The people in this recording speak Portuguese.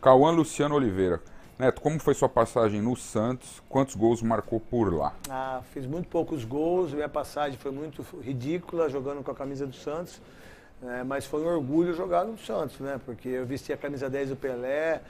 Cauã Luciano Oliveira. Neto, como foi sua passagem no Santos? Quantos gols marcou por lá? Ah, fiz muito poucos gols, minha passagem foi muito ridícula jogando com a camisa do Santos, é, mas foi um orgulho jogar no Santos, né? Porque eu vesti a camisa 10 do Pelé,